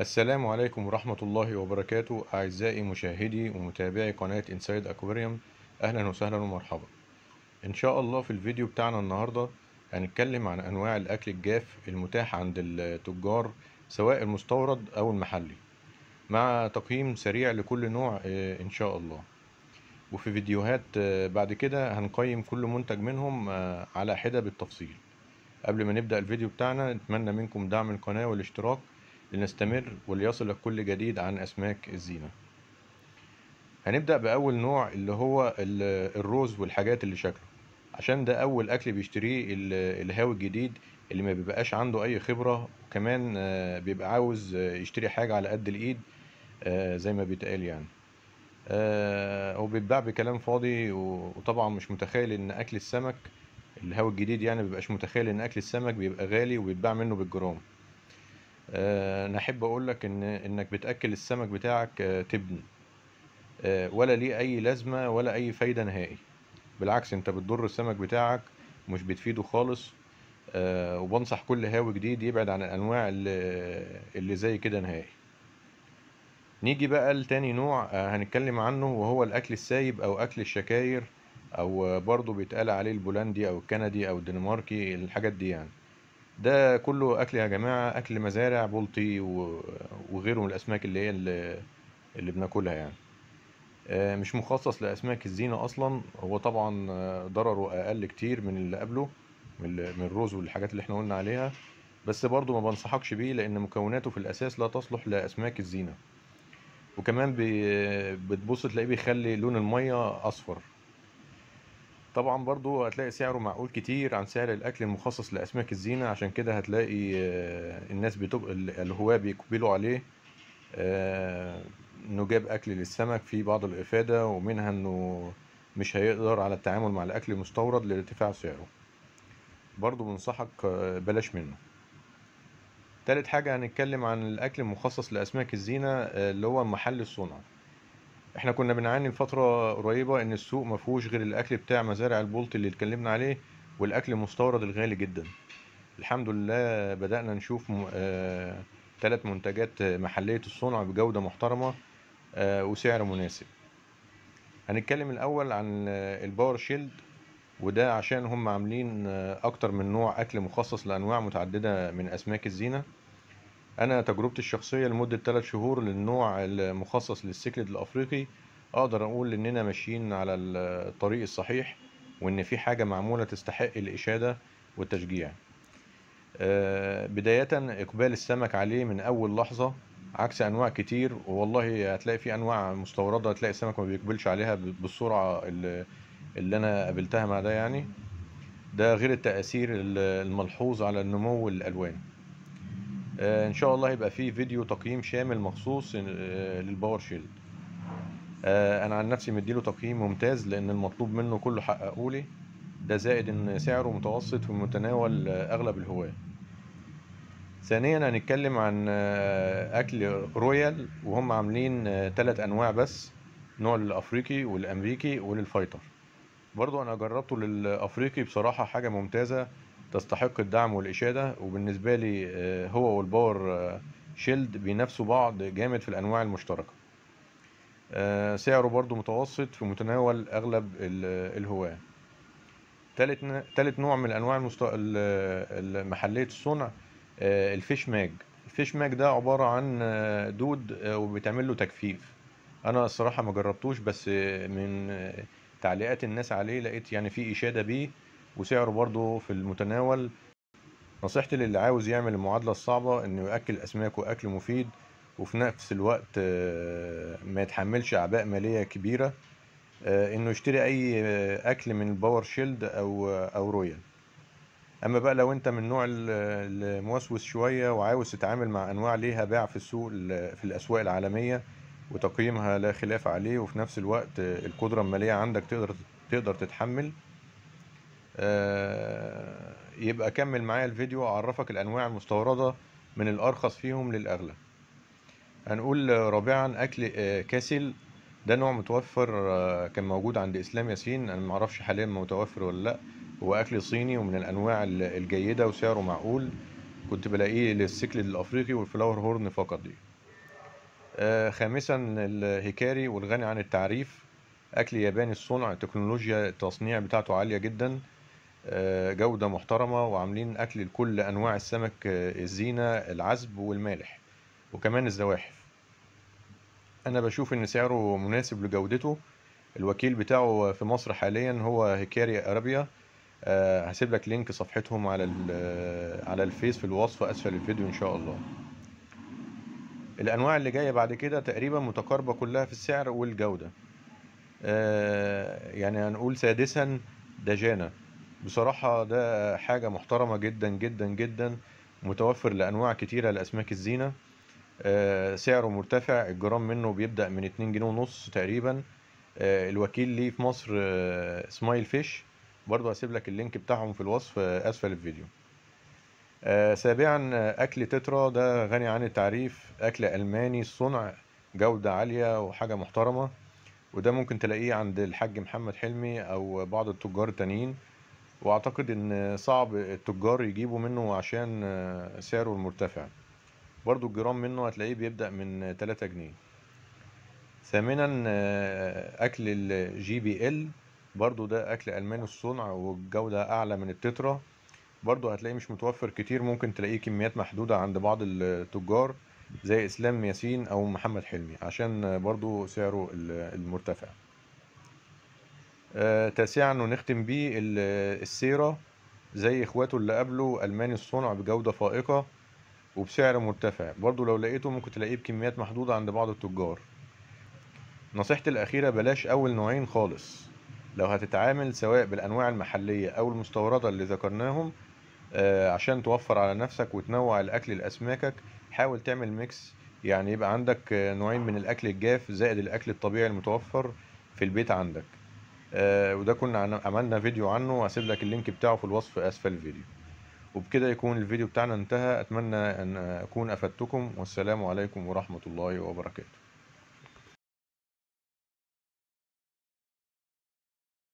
السلام عليكم ورحمة الله وبركاته أعزائي مشاهدي ومتابعي قناة انسايد أكواريوم أهلا وسهلا ومرحبا إن شاء الله في الفيديو بتاعنا النهاردة هنتكلم عن أنواع الأكل الجاف المتاح عند التجار سواء المستورد أو المحلي مع تقييم سريع لكل نوع آه، إن شاء الله وفي فيديوهات آه، بعد كده هنقيم كل منتج منهم آه، على حدة بالتفصيل قبل ما نبدأ الفيديو بتاعنا نتمنى منكم دعم القناة والاشتراك لنستمر وليصل كل جديد عن أسماك الزينة هنبدأ بأول نوع اللي هو الروز والحاجات اللي شكله عشان ده أول أكل بيشتريه الهاوي الجديد اللي ما بيبقاش عنده أي خبرة وكمان آه، بيبقى عاوز يشتري حاجة على قد الإيد آه، زي ما بيتقال يعني آه، وبيتباع بكلام فاضي وطبعا مش متخيل إن أكل السمك الهاوي الجديد يعني مبيبقاش متخيل إن أكل السمك بيبقى غالي وبيتباع منه بالجرام آه، انا احب اقول لك ان انك بتاكل السمك بتاعك آه، تبن آه، ولا ليه اي لازمه ولا اي فايده نهائي بالعكس انت بتضر السمك بتاعك ومش بتفيده خالص وبنصح كل هاوي جديد يبعد عن الانواع اللي, اللي زي كده نهائي نيجي بقى لتاني نوع هنتكلم عنه وهو الاكل السايب او اكل الشكاير او برضه بيتقال عليه البولندي او الكندي او الدنماركي الحاجات دي يعني ده كله اكل يا جماعه اكل مزارع بلطي وغيره من الاسماك اللي هي اللي, بناكلها يعني آه، مش مخصص لاسماك الزينه اصلا هو طبعا آه، ضرره اقل كتير من اللي قبله من الرز والحاجات اللي احنا قلنا عليها بس برضو ما بنصحكش بيه لان مكوناته في الاساس لا تصلح لاسماك الزينه وكمان بتبص تلاقيه بيخلي لون الميه اصفر طبعا برضو هتلاقي سعره معقول كتير عن سعر الاكل المخصص لاسماك الزينة عشان كده هتلاقي آه، الناس بتبقى الهواة بيقبلوا عليه آه، انه جاب اكل للسمك فيه بعض الافادة ومنها انه مش هيقدر على التعامل مع الاكل المستورد لارتفاع سعره برضو بنصحك آه، بلاش منه تالت حاجة هنتكلم عن الاكل المخصص لاسماك الزينة اللي هو محل الصنع احنا كنا بنعاني الفترة قريبة ان السوق مفهوش غير الاكل بتاع مزارع البولت اللي اتكلمنا عليه والاكل المستورد الغالي جدا الحمد لله بدأنا نشوف م... آ... آه، ثلاث منتجات محلية الصنع بجودة محترمة آه، وسعر مناسب هنتكلم الاول عن الباور شيلد وده عشان هم عاملين آه، اكتر من نوع اكل مخصص لانواع متعددة من اسماك الزينة انا تجربتي الشخصيه لمده 3 شهور للنوع المخصص للسكلد الافريقي اقدر اقول اننا ماشيين على الطريق الصحيح وان في حاجه معموله تستحق الاشاده والتشجيع آه، بدايه اقبال السمك عليه من اول لحظه عكس انواع كتير والله هتلاقي في انواع مستورده هتلاقي السمك ما بيقبلش عليها بالسرعه اللي, اللي انا قابلتها مع ده يعني ده غير التاثير الملحوظ على النمو الالوان آه، ان شاء الله هيبقى فيه فيديو تقييم شامل مخصوص آه، للباور آه، شيلد انا عن نفسي مديله تقييم ممتاز لان المطلوب منه كله حققه لي ده زائد ان سعره متوسط في متناول اغلب الهواة ثانيا هنتكلم عن اكل رويال وهم عاملين ثلاث انواع بس نوع للافريقي والامريكي وللفايتر برضو انا جربته للافريقي بصراحة حاجة ممتازة تستحق الدعم والإشادة وبالنسبة لي آه، هو والباور آه، شيلد بينافسوا بعض جامد في الأنواع المشتركة آه، سعره برضو متوسط في متناول أغلب الهواة تالت نوع من الأنواع المحلية الصنع الفيش ماج الفيش ماج ده عبارة عن دود وبتعمل له تجفيف أنا الصراحة ما جربتوش بس من تعليقات الناس عليه لقيت يعني في إشادة بيه وسعره برضو في المتناول نصيحتي للي عاوز يعمل المعادلة الصعبة انه يأكل اسماكه اكل مفيد وفي نفس الوقت آه، ما يتحملش اعباء مالية كبيرة آه، انه يشتري اي آه، اكل من الباور شيلد او او رويال اما بقى لو انت من نوع الموسوس شوية وعاوز تتعامل مع انواع ليها باع في السوق في الاسواق العالمية وتقييمها لا خلاف عليه وفي نفس الوقت القدرة المالية عندك تقدر تقدر تتحمل آه، يبقى كمل معايا الفيديو اعرفك الانواع المستورده من الارخص فيهم للاغلى هنقول رابعا اكل آه، كاسل ده نوع متوفر آه، كان موجود عند اسلام ياسين انا معرفش حاليا متوفر ولا لا هو اكل صيني ومن الانواع الجيده وسعره معقول كنت بلاقيه للسكل الافريقي والفلاور هورن فقط دي خامسا الهيكاري والغني عن التعريف اكل ياباني الصنع تكنولوجيا التصنيع بتاعته عاليه جدا آه، جودة محترمة وعاملين أكل لكل أنواع السمك آه، الزينة العذب والمالح وكمان الزواحف أنا بشوف إن سعره مناسب لجودته الوكيل بتاعه في مصر حاليا هو هيكاري أرابيا آه، هسيب لك لينك صفحتهم على على الفيس في الوصف أسفل الفيديو إن شاء الله الأنواع اللي جاية بعد كده تقريبا متقاربة كلها في السعر والجودة يعني هنقول سادسا دجانة بصراحة ده حاجة محترمة جدا جدا جدا متوفر لأنواع كتيرة لأسماك الزينة آه، سعره مرتفع الجرام منه بيبدأ من اتنين جنيه ونص تقريبا آه، الوكيل ليه في مصر سمايل آه، فيش برضه هسيب لك اللينك بتاعهم في الوصف أسفل الفيديو سابعا أكل تترا ده غني عن التعريف أكل ألماني الصنع جودة عالية وحاجة محترمة وده ممكن تلاقيه عند الحاج محمد حلمي أو بعض التجار التانيين واعتقد ان صعب التجار يجيبوا منه عشان آه، سعره المرتفع برضو الجرام منه هتلاقيه بيبدأ من تلاتة جنيه ثامنا آه، اكل الجي بي ال برضو ده اكل الماني الصنع والجودة اعلى من التترا برضو هتلاقيه مش متوفر كتير ممكن تلاقيه كميات محدودة عند بعض التجار زي اسلام ياسين او محمد حلمي عشان آه، برضو سعره المرتفع آه، تاسعا ونختم بيه السيرة زي اخواته اللي قبله الماني الصنع بجودة فائقة وبسعر مرتفع برضو لو لقيته ممكن تلاقيه بكميات محدودة عند بعض التجار نصيحتي الأخيرة بلاش أول نوعين خالص لو هتتعامل سواء بالأنواع المحلية أو المستوردة اللي ذكرناهم آه، عشان توفر على نفسك وتنوع الأكل لأسماكك حاول تعمل ميكس يعني يبقى عندك نوعين من الأكل الجاف زائد الأكل الطبيعي المتوفر في البيت عندك آه، وده كنا عملنا فيديو عنه هسيب لك اللينك بتاعه في الوصف اسفل الفيديو وبكده يكون الفيديو بتاعنا انتهى اتمنى ان اكون افدتكم والسلام عليكم ورحمه الله وبركاته